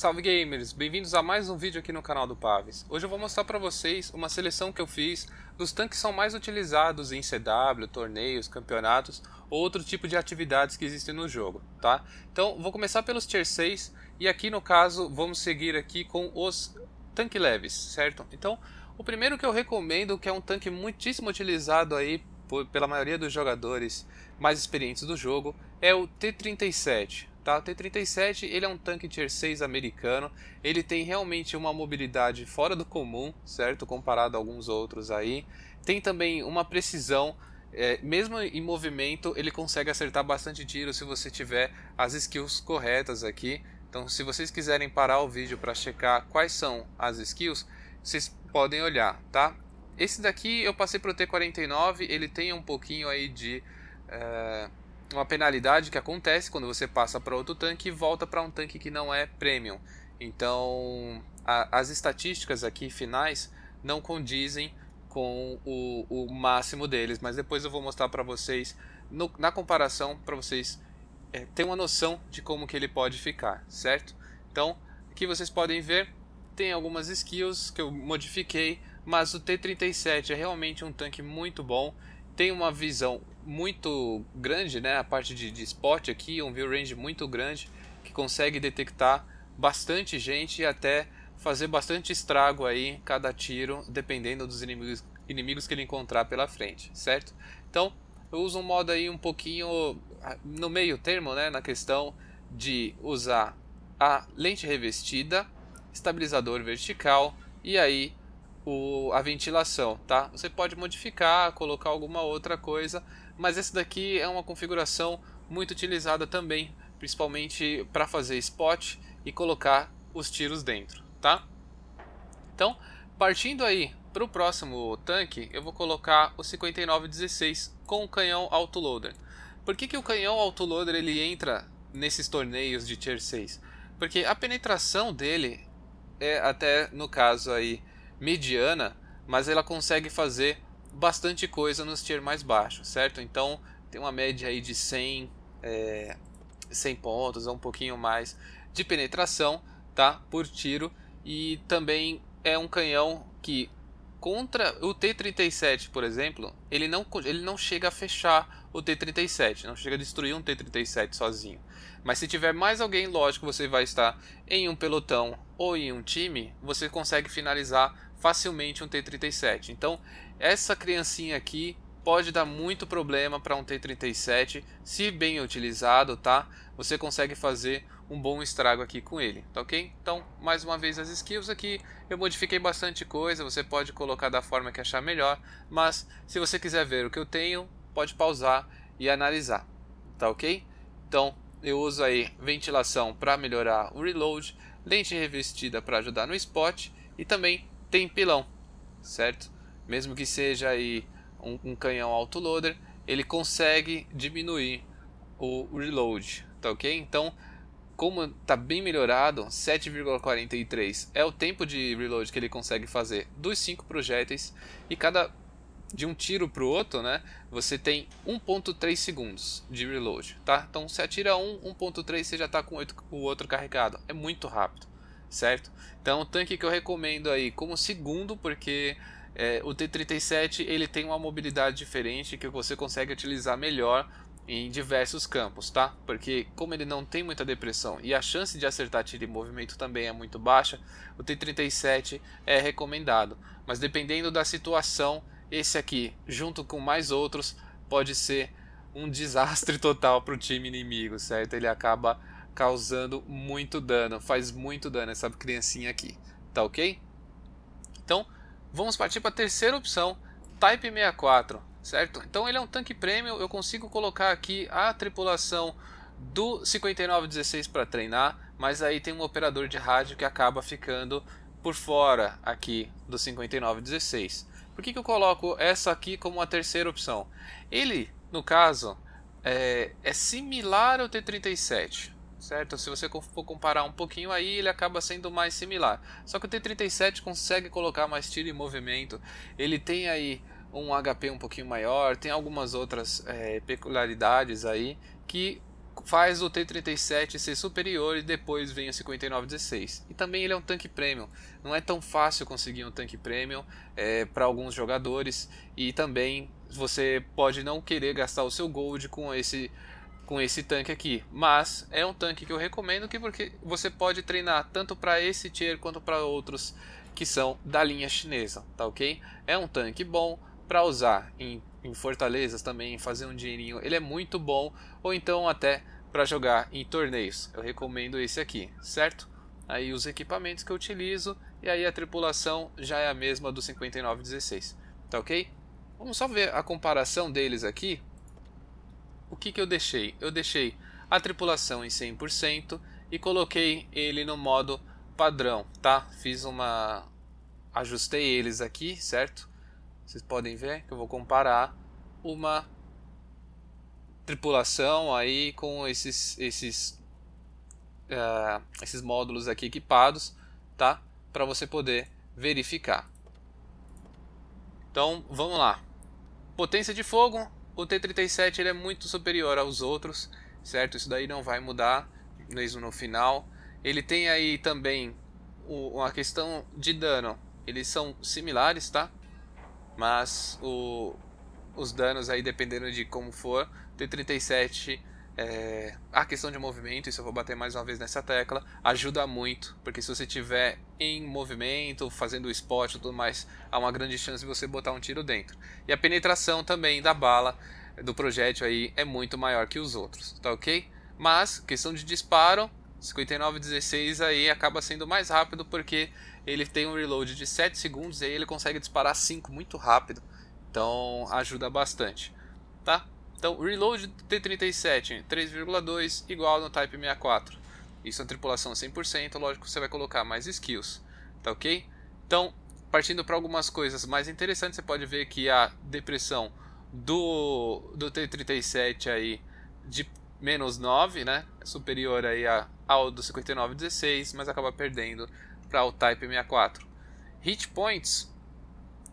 Salve gamers, bem-vindos a mais um vídeo aqui no canal do Paves. Hoje eu vou mostrar para vocês uma seleção que eu fiz dos tanques que são mais utilizados em CW, torneios, campeonatos ou outro tipo de atividades que existem no jogo, tá? Então vou começar pelos tier 6 e aqui no caso vamos seguir aqui com os tanque leves, certo? Então o primeiro que eu recomendo, que é um tanque muitíssimo utilizado aí por, pela maioria dos jogadores mais experientes do jogo, é o T-37, Tá? O T-37 ele é um tanque Tier 6 americano, ele tem realmente uma mobilidade fora do comum, certo? Comparado a alguns outros aí. Tem também uma precisão é, mesmo em movimento, ele consegue acertar bastante tiro se você tiver as skills corretas aqui. Então, se vocês quiserem parar o vídeo para checar quais são as skills, vocês podem olhar, tá? Esse daqui eu passei para o T49, ele tem um pouquinho aí de... É, uma penalidade que acontece quando você passa para outro tanque e volta para um tanque que não é premium. Então, a, as estatísticas aqui finais não condizem com o, o, máximo deles, mas depois eu vou mostrar para vocês no, na comparação para vocês é, ter uma noção de como que ele pode ficar, certo? Então, aqui vocês podem ver tem algumas skills que eu modifiquei, mas o T37 é realmente um tanque muito bom, tem uma visão muito grande, né? A parte de, de spot aqui, um view range muito grande que consegue detectar bastante gente e até fazer bastante estrago aí cada tiro, dependendo dos inimigos, inimigos que ele encontrar pela frente, certo? Então, eu uso um modo aí um pouquinho ah, no meio termo, né, na questão de usar a lente revestida, estabilizador vertical e aí o, a ventilação, tá? Você pode modificar, colocar alguma outra coisa, mas esse daqui é uma configuração muito utilizada também, principalmente para fazer spot e colocar os tiros dentro, tá? Então, partindo aí para o próximo tanque, eu vou colocar o 5916 com o canhão autoloader. Por que, que o canhão autoloader ele entra nesses torneios de tier 6? Porque a penetração dele é até no caso aí mediana, mas ela consegue fazer bastante coisa nos tiers mais baixos, certo? Então tem uma média aí de 100, é, 100 pontos, ou um pouquinho mais de penetração, tá? Por tiro e também é um canhão que contra o T-37, por exemplo, ele não, ele não chega a fechar o T-37. Não chega a destruir um T-37 sozinho. Mas se tiver mais alguém, lógico, você vai estar em um pelotão ou em um time, você consegue finalizar facilmente um T-37. Então, essa criancinha aqui pode dar muito problema para um T-37, se bem utilizado, tá? Você consegue fazer um bom estrago aqui com ele, tá ok? Então, mais uma vez as skills aqui, eu modifiquei bastante coisa, você pode colocar da forma que achar melhor, mas se você quiser ver o que eu tenho, pode pausar e analisar, tá ok? Então eu uso aí ventilação para melhorar o reload, lente revestida para ajudar no spot e também tem pilão, certo? Mesmo que seja aí um, um canhão autoloader, ele consegue diminuir o reload, tá ok? Então, como está bem melhorado, 7,43 é o tempo de reload que ele consegue fazer dos 5 projéteis e cada de um tiro para o outro, né, você tem 1.3 segundos de reload, tá? Então se atira um, 1.3 você já está com o outro carregado, é muito rápido, certo? Então o tanque que eu recomendo aí como segundo, porque é, o T-37 ele tem uma mobilidade diferente que você consegue utilizar melhor em diversos campos, tá? Porque como ele não tem muita depressão e a chance de acertar tiro em movimento também é muito baixa, o T-37 é recomendado. Mas dependendo da situação esse aqui, junto com mais outros, pode ser um desastre total para o time inimigo, certo? Ele acaba causando muito dano, faz muito dano essa criancinha aqui, tá ok? Então, vamos partir para a terceira opção, Type 64, certo? Então ele é um tanque premium, eu consigo colocar aqui a tripulação do 5916 para treinar, mas aí tem um operador de rádio que acaba ficando por fora aqui do 5916. Por que, que eu coloco essa aqui como a terceira opção? Ele, no caso, é, é similar ao T37, certo? Se você for comparar um pouquinho aí, ele acaba sendo mais similar. Só que o T37 consegue colocar mais tiro e movimento. Ele tem aí um HP um pouquinho maior, tem algumas outras é, peculiaridades aí que faz o T-37 ser superior e depois vem o 5916. E também ele é um tanque premium. Não é tão fácil conseguir um tanque premium é, para alguns jogadores e também você pode não querer gastar o seu gold com esse com esse tanque aqui, mas é um tanque que eu recomendo que porque você pode treinar tanto para esse tier quanto para outros que são da linha chinesa, tá ok? É um tanque bom para usar em em fortalezas também, fazer um dinheirinho. Ele é muito bom, ou então até para jogar em torneios. Eu recomendo esse aqui, certo? Aí os equipamentos que eu utilizo e aí a tripulação já é a mesma do 5916, tá ok? Vamos só ver a comparação deles aqui. O que, que eu deixei? Eu deixei a tripulação em 100% e coloquei ele no modo padrão, tá? Fiz uma... ajustei eles aqui, certo? Vocês podem ver que eu vou comparar uma tripulação aí com esses esses uh, esses módulos aqui equipados, tá? Para você poder verificar. Então, vamos lá. Potência de fogo, o T37 ele é muito superior aos outros, certo? Isso daí não vai mudar mesmo no final. Ele tem aí também uma questão de dano. Eles são similares, tá? Mas o, os danos aí, dependendo de como for, T37, é, a questão de movimento, isso eu vou bater mais uma vez nessa tecla, ajuda muito, porque se você tiver em movimento, fazendo spot e tudo mais, há uma grande chance de você botar um tiro dentro. E a penetração também da bala, do projétil aí, é muito maior que os outros, tá ok? Mas, questão de disparo, 59-16 aí acaba sendo mais rápido porque ele tem um reload de 7 segundos e aí ele consegue disparar 5 muito rápido. Então ajuda bastante, tá? Então, reload T37 3,2 igual no Type 64. Isso é tripulação 100%, lógico você vai colocar mais skills, tá ok? Então, partindo para algumas coisas mais interessantes, você pode ver que a depressão do, do T37 aí de menos 9, né? superior aí a, ao do 5916, mas acaba perdendo para o Type 64. Hit points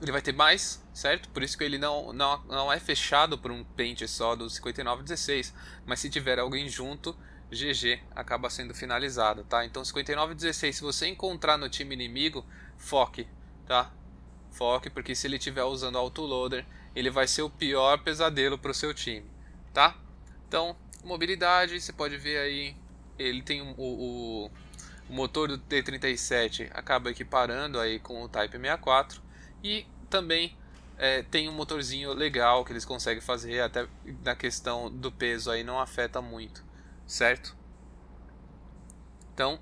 ele vai ter mais, certo? Por isso que ele não, não, não é fechado por um pente só do 5916, mas se tiver alguém junto, GG acaba sendo finalizado, tá? Então 5916, se você encontrar no time inimigo, foque, tá? Foque, porque se ele estiver usando autoloader, ele vai ser o pior pesadelo para o seu time, tá? Então, mobilidade, você pode ver aí, ele tem o, o o motor do T37 acaba equiparando aí com o Type 64 e também é, tem um motorzinho legal que eles conseguem fazer, até na questão do peso aí não afeta muito, certo? Então,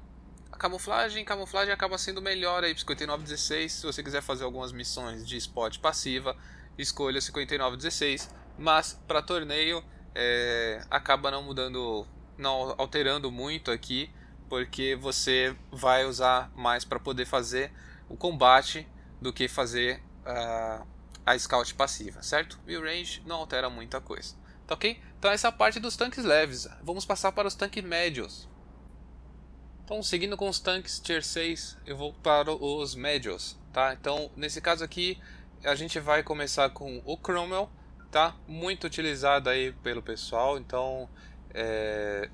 a camuflagem, camuflagem acaba sendo melhor aí para 5916, se você quiser fazer algumas missões de spot passiva, escolha 5916, mas para torneio é, acaba não mudando, não alterando muito aqui, porque você vai usar mais para poder fazer o combate do que fazer uh, a scout passiva, certo? E o range não altera muita coisa, tá ok? Então essa é a parte dos tanques leves, vamos passar para os tanques médios. Então seguindo com os tanques tier 6, eu vou para os médios, tá? Então nesse caso aqui a gente vai começar com o Cromwell, tá? Muito utilizado aí pelo pessoal, então... É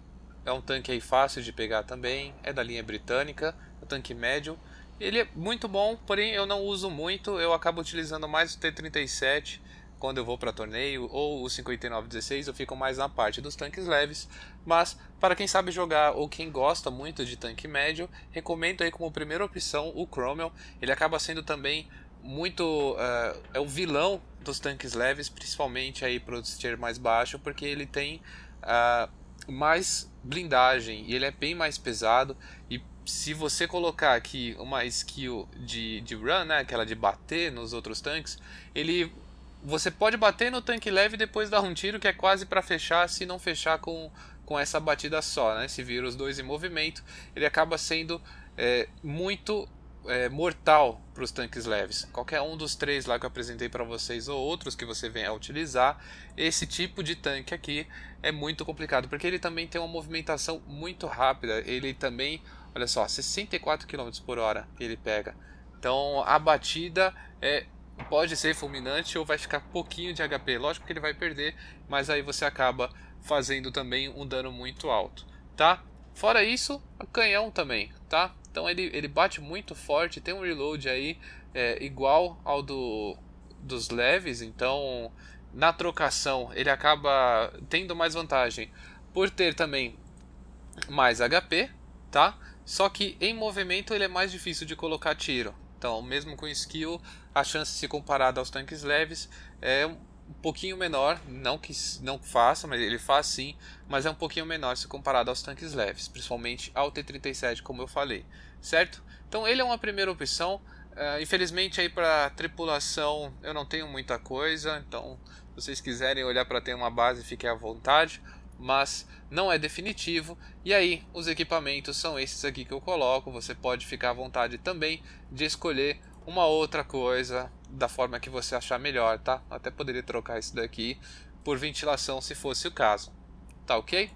é um tanque aí fácil de pegar também, é da linha britânica, é um tanque médio. Ele é muito bom, porém eu não uso muito, eu acabo utilizando mais o T-37 quando eu vou para torneio ou o 5916, eu fico mais na parte dos tanques leves, mas para quem sabe jogar ou quem gosta muito de tanque médio, recomendo aí como primeira opção o Cromwell. Ele acaba sendo também muito uh, é o vilão dos tanques leves, principalmente aí para o tier mais baixo, porque ele tem uh, mais blindagem e ele é bem mais pesado. E se você colocar aqui uma skill de, de run, né, aquela de bater nos outros tanques, ele você pode bater no tanque leve e depois dar um tiro que é quase para fechar, se não fechar com, com essa batida só, né? Se vira os dois em movimento, ele acaba sendo é, muito é, mortal para os tanques leves. Qualquer um dos três lá que eu apresentei para vocês ou outros que você venha a utilizar, esse tipo de tanque aqui é muito complicado porque ele também tem uma movimentação muito rápida. Ele também, olha só, 64 km por hora ele pega. Então a batida é, pode ser fulminante ou vai ficar pouquinho de HP. Lógico que ele vai perder, mas aí você acaba fazendo também um dano muito alto, tá? Fora isso, o canhão também, tá? Então ele, ele bate muito forte, tem um reload aí é, igual ao do, dos leves, então na trocação ele acaba tendo mais vantagem por ter também mais HP, tá? Só que em movimento ele é mais difícil de colocar tiro. Então, mesmo com skill, a chance, se comparada aos tanques leves, é um pouquinho menor, não que não faça, mas ele faz sim, mas é um pouquinho menor se comparado aos tanques leves, principalmente ao T-37, como eu falei, certo? Então ele é uma primeira opção. Uh, infelizmente aí para tripulação eu não tenho muita coisa, então se vocês quiserem olhar para ter uma base fiquem à vontade, mas não é definitivo. E aí os equipamentos são esses aqui que eu coloco. Você pode ficar à vontade também de escolher uma outra coisa da forma que você achar melhor, tá? Até poderia trocar isso daqui por ventilação se fosse o caso. Tá ok?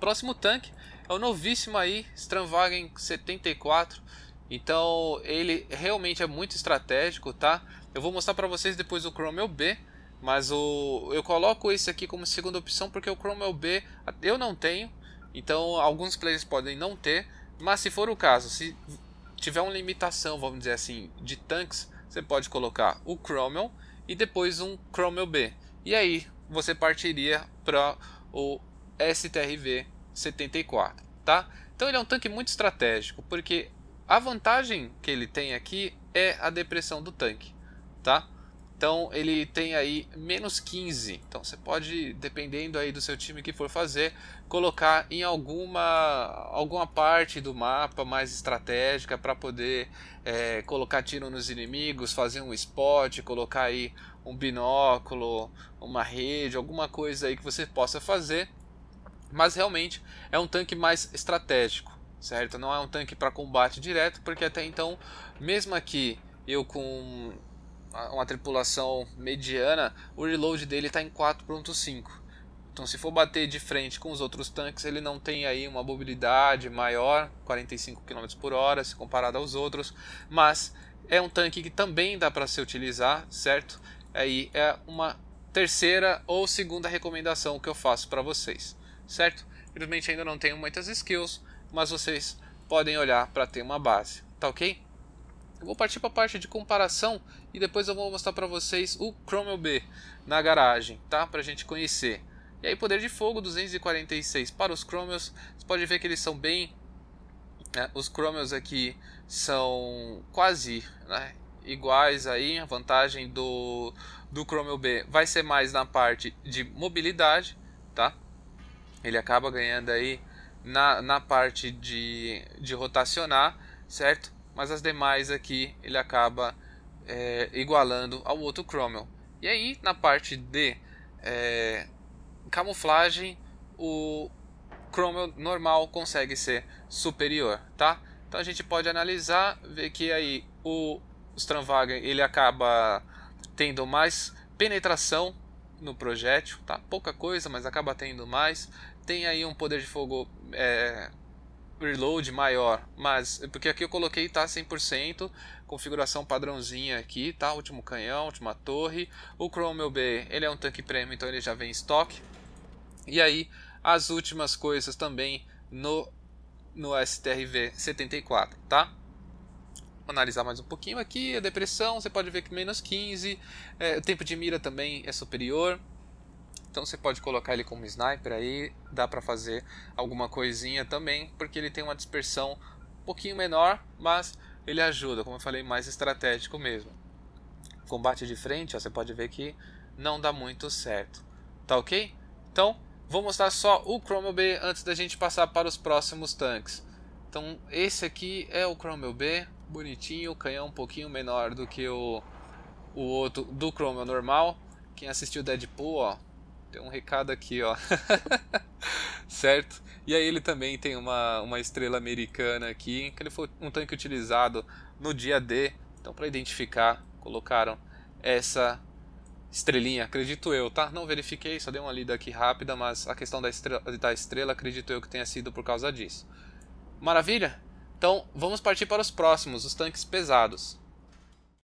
Próximo tanque é o novíssimo aí, Strandwagen 74. Então ele realmente é muito estratégico, tá? Eu vou mostrar para vocês depois o Cromwell B, mas o eu coloco esse aqui como segunda opção porque o Cromwell B eu não tenho, então alguns players podem não ter, mas se for o caso, se tiver uma limitação, vamos dizer assim, de tanques, você pode colocar o Chromium e depois um Chromium B. E aí você partiria para o STRV 74, tá? Então ele é um tanque muito estratégico, porque a vantagem que ele tem aqui é a depressão do tanque, tá? Então ele tem aí menos 15. Então você pode, dependendo aí do seu time que for fazer, colocar em alguma, alguma parte do mapa mais estratégica para poder é, colocar tiro nos inimigos, fazer um spot, colocar aí um binóculo, uma rede, alguma coisa aí que você possa fazer. Mas realmente é um tanque mais estratégico, certo? Não é um tanque para combate direto, porque até então, mesmo aqui eu com uma tripulação mediana, o reload dele está em 4.5. Então, se for bater de frente com os outros tanques, ele não tem aí uma mobilidade maior, 45 km por hora, se comparado aos outros, mas é um tanque que também dá para se utilizar, certo? Aí é uma terceira ou segunda recomendação que eu faço para vocês, certo? Infelizmente ainda não tenho muitas skills, mas vocês podem olhar para ter uma base, tá ok? Eu vou partir para a parte de comparação e depois eu vou mostrar para vocês o Chrome B na garagem, tá? Para a gente conhecer. E aí poder de fogo 246 para os Chromeos. Você pode ver que eles são bem... Né? Os Chromeos aqui são quase né? iguais aí. A vantagem do, do Chrome B vai ser mais na parte de mobilidade, tá? Ele acaba ganhando aí na, na parte de, de rotacionar, certo? mas as demais aqui ele acaba é, igualando ao outro Cromwell. E aí, na parte de é, camuflagem, o Cromwell normal consegue ser superior, tá? Então a gente pode analisar, ver que aí o Strandwagen ele acaba tendo mais penetração no projétil, tá? Pouca coisa, mas acaba tendo mais. Tem aí um poder de fogo é, reload maior, mas porque aqui eu coloquei tá 100%, configuração padrãozinha aqui, tá? Último canhão, última torre. O Cromwell B, ele é um tanque premium, então ele já vem em estoque. E aí as últimas coisas também no no STRV 74, tá? Vou analisar mais um pouquinho aqui, a depressão, você pode ver que menos 15, é, o tempo de mira também é superior, então você pode colocar ele como sniper aí, dá para fazer alguma coisinha também, porque ele tem uma dispersão um pouquinho menor, mas ele ajuda, como eu falei, mais estratégico mesmo. Combate de frente, ó, você pode ver que não dá muito certo. Tá ok? Então, vou mostrar só o Cromwell B antes da gente passar para os próximos tanques. Então, esse aqui é o Cromwell B, bonitinho, canhão um pouquinho menor do que o, o outro do Cromwell normal. Quem assistiu Deadpool, ó, tem um recado aqui, ó. certo? E aí ele também tem uma, uma estrela americana aqui, que ele foi um tanque utilizado no dia D. Então, para identificar, colocaram essa estrelinha, acredito eu, tá? Não verifiquei, só dei uma lida aqui rápida, mas a questão da estrela, da estrela acredito eu que tenha sido por causa disso. Maravilha? Então, vamos partir para os próximos, os tanques pesados.